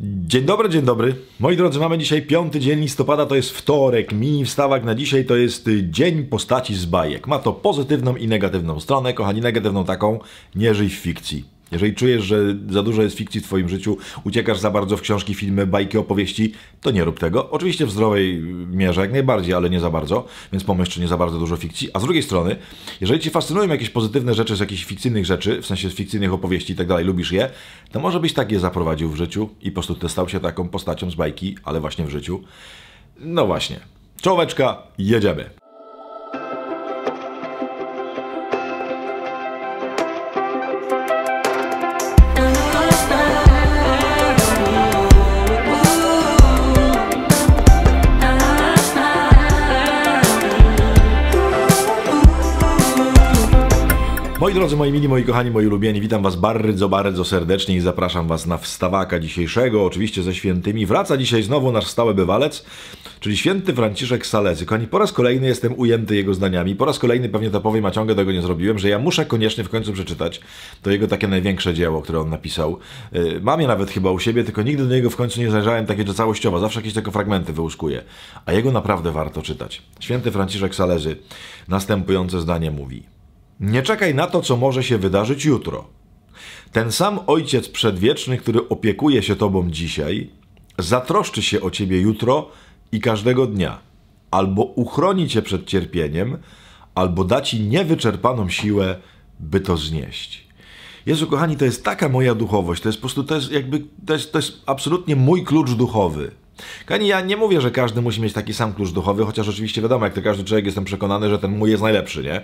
Dzień dobry, dzień dobry. Moi drodzy, mamy dzisiaj 5 dzień listopada, to jest wtorek. Mini wstawak na dzisiaj to jest y, dzień postaci z bajek. Ma to pozytywną i negatywną stronę. Kochani, negatywną taką, nie żyj w fikcji. Jeżeli czujesz, że za dużo jest fikcji w Twoim życiu, uciekasz za bardzo w książki, filmy, bajki, opowieści, to nie rób tego. Oczywiście w zdrowej mierze jak najbardziej, ale nie za bardzo, więc pomyśl, czy nie za bardzo dużo fikcji. A z drugiej strony, jeżeli ci fascynują jakieś pozytywne rzeczy z jakichś fikcyjnych rzeczy, w sensie z fikcyjnych opowieści i tak dalej, lubisz je, to może byś tak je zaprowadził w życiu i po prostu stał się taką postacią z bajki, ale właśnie w życiu. No właśnie. Czołeczka, jedziemy! Moi drodzy, moi mili, moi kochani, moi ulubieni, witam was bardzo, bardzo serdecznie i zapraszam was na wstawaka dzisiejszego, oczywiście ze świętymi. Wraca dzisiaj znowu nasz stały bywalec, czyli święty Franciszek Salezy. Kochani, po raz kolejny jestem ujęty jego zdaniami, po raz kolejny pewnie to powiem, a ciągle tego nie zrobiłem, że ja muszę koniecznie w końcu przeczytać to jego takie największe dzieło, które on napisał. Y, mam je nawet chyba u siebie, tylko nigdy do niego w końcu nie zajrzałem takie, że całościowo, zawsze jakieś tylko fragmenty wyłuskuję. A jego naprawdę warto czytać. Święty Franciszek Salezy następujące zdanie mówi – nie czekaj na to, co może się wydarzyć jutro. Ten sam Ojciec Przedwieczny, który opiekuje się Tobą dzisiaj, zatroszczy się o Ciebie jutro i każdego dnia. Albo uchroni Cię przed cierpieniem, albo da Ci niewyczerpaną siłę, by to znieść. Jezu, kochani, to jest taka moja duchowość, to jest po prostu, to jest jakby, to jest, to jest absolutnie mój klucz duchowy. Kani, ja nie mówię, że każdy musi mieć taki sam klucz duchowy, chociaż oczywiście wiadomo, jak to każdy człowiek jestem przekonany, że ten mój jest najlepszy, nie?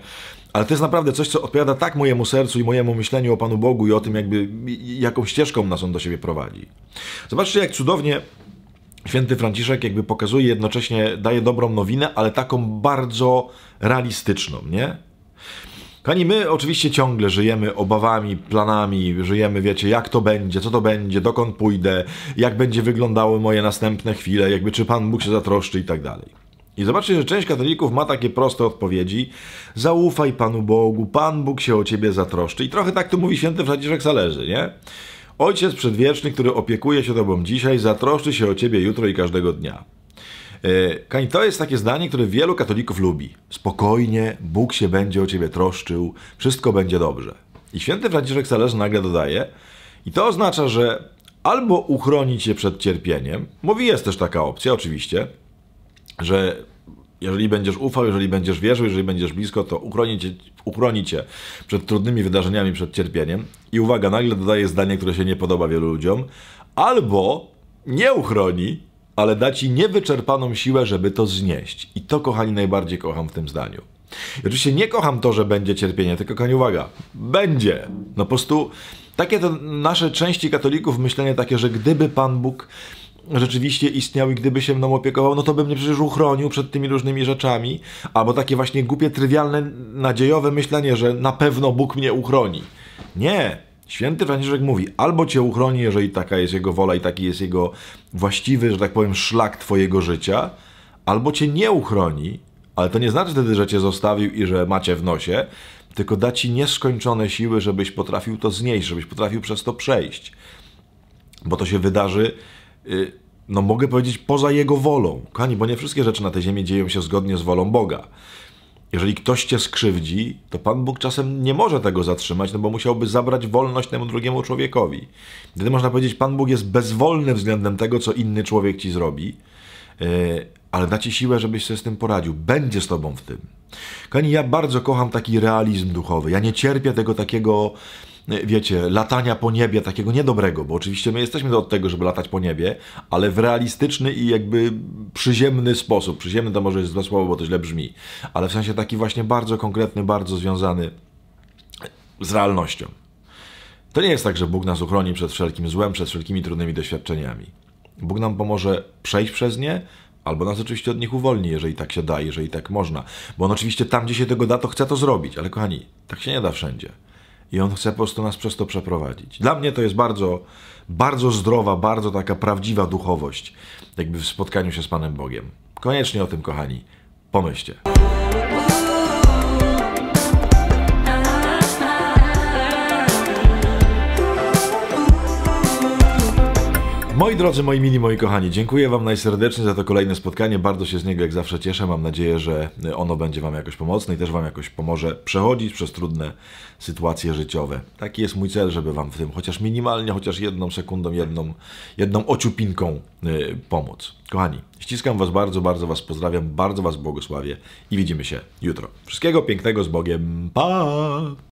Ale to jest naprawdę coś, co odpowiada tak mojemu sercu i mojemu myśleniu o Panu Bogu i o tym, jakby, jaką ścieżką nas On do siebie prowadzi. Zobaczcie, jak cudownie Święty Franciszek jakby pokazuje jednocześnie, daje dobrą nowinę, ale taką bardzo realistyczną, nie? Kani, my oczywiście ciągle żyjemy obawami, planami, żyjemy, wiecie, jak to będzie, co to będzie, dokąd pójdę, jak będzie wyglądały moje następne chwile, jakby czy Pan Bóg się zatroszczy i tak dalej. I zobaczcie, że część katolików ma takie proste odpowiedzi. Zaufaj Panu Bogu, Pan Bóg się o ciebie zatroszczy. I trochę tak to mówi święty Franciszek Zależy, nie? Ojciec przedwieczny, który opiekuje się tobą dzisiaj, zatroszczy się o ciebie jutro i każdego dnia. E, Kain, to jest takie zdanie, które wielu katolików lubi. Spokojnie, Bóg się będzie o ciebie troszczył, wszystko będzie dobrze. I święty Franciszek Sależy nagle dodaje, i to oznacza, że albo uchronić się przed cierpieniem, mówi, jest też taka opcja, oczywiście, że jeżeli będziesz ufał, jeżeli będziesz wierzył, jeżeli będziesz blisko, to uchroni uchroni cię przed trudnymi wydarzeniami, przed cierpieniem. I uwaga, nagle dodaje zdanie, które się nie podoba wielu ludziom. Albo nie uchroni, ale da ci niewyczerpaną siłę, żeby to znieść. I to, kochani, najbardziej kocham w tym zdaniu. Oczywiście nie kocham to, że będzie cierpienie, tylko kochani, uwaga, będzie. No po prostu takie to nasze części katolików myślenie takie, że gdyby Pan Bóg rzeczywiście istniał i gdyby się mną opiekował, no to by mnie przecież uchronił przed tymi różnymi rzeczami. Albo takie właśnie głupie, trywialne, nadziejowe myślenie, że na pewno Bóg mnie uchroni. Nie, Święty Franciszek mówi, albo cię uchroni, jeżeli taka jest jego wola i taki jest jego właściwy, że tak powiem, szlak twojego życia, albo cię nie uchroni, ale to nie znaczy wtedy, że cię zostawił i że macie w nosie, tylko da ci nieskończone siły, żebyś potrafił to znieść, żebyś potrafił przez to przejść. Bo to się wydarzy, y, no mogę powiedzieć, poza jego wolą. Kani, bo nie wszystkie rzeczy na tej ziemi dzieją się zgodnie z wolą Boga jeżeli ktoś cię skrzywdzi, to Pan Bóg czasem nie może tego zatrzymać, no bo musiałby zabrać wolność temu drugiemu człowiekowi. Wtedy można powiedzieć, Pan Bóg jest bezwolny względem tego, co inny człowiek ci zrobi, e, ale da ci siłę, żebyś sobie z tym poradził. Będzie z tobą w tym. Kochani, ja bardzo kocham taki realizm duchowy. Ja nie cierpię tego takiego wiecie, latania po niebie takiego niedobrego, bo oczywiście my jesteśmy od tego, żeby latać po niebie, ale w realistyczny i jakby przyziemny sposób. Przyziemny to może jest złe słowo, bo to źle brzmi, ale w sensie taki właśnie bardzo konkretny, bardzo związany z realnością. To nie jest tak, że Bóg nas uchroni przed wszelkim złem, przed wszelkimi trudnymi doświadczeniami. Bóg nam pomoże przejść przez nie, albo nas oczywiście od nich uwolni, jeżeli tak się da, jeżeli tak można. Bo on oczywiście tam, gdzie się tego da, to chce to zrobić, ale kochani, tak się nie da wszędzie. I on chce po prostu nas przez to przeprowadzić. Dla mnie to jest bardzo, bardzo zdrowa, bardzo taka prawdziwa duchowość, jakby w spotkaniu się z Panem Bogiem. Koniecznie o tym, kochani, pomyślcie. Moi drodzy, moi mili, moi kochani, dziękuję Wam najserdeczniej za to kolejne spotkanie. Bardzo się z niego jak zawsze cieszę. Mam nadzieję, że ono będzie Wam jakoś pomocne i też Wam jakoś pomoże przechodzić przez trudne sytuacje życiowe. Taki jest mój cel, żeby Wam w tym chociaż minimalnie, chociaż jedną sekundą, jedną, jedną ociupinką y, pomóc. Kochani, ściskam Was bardzo, bardzo Was pozdrawiam, bardzo Was błogosławię i widzimy się jutro. Wszystkiego pięknego z Bogiem. Pa!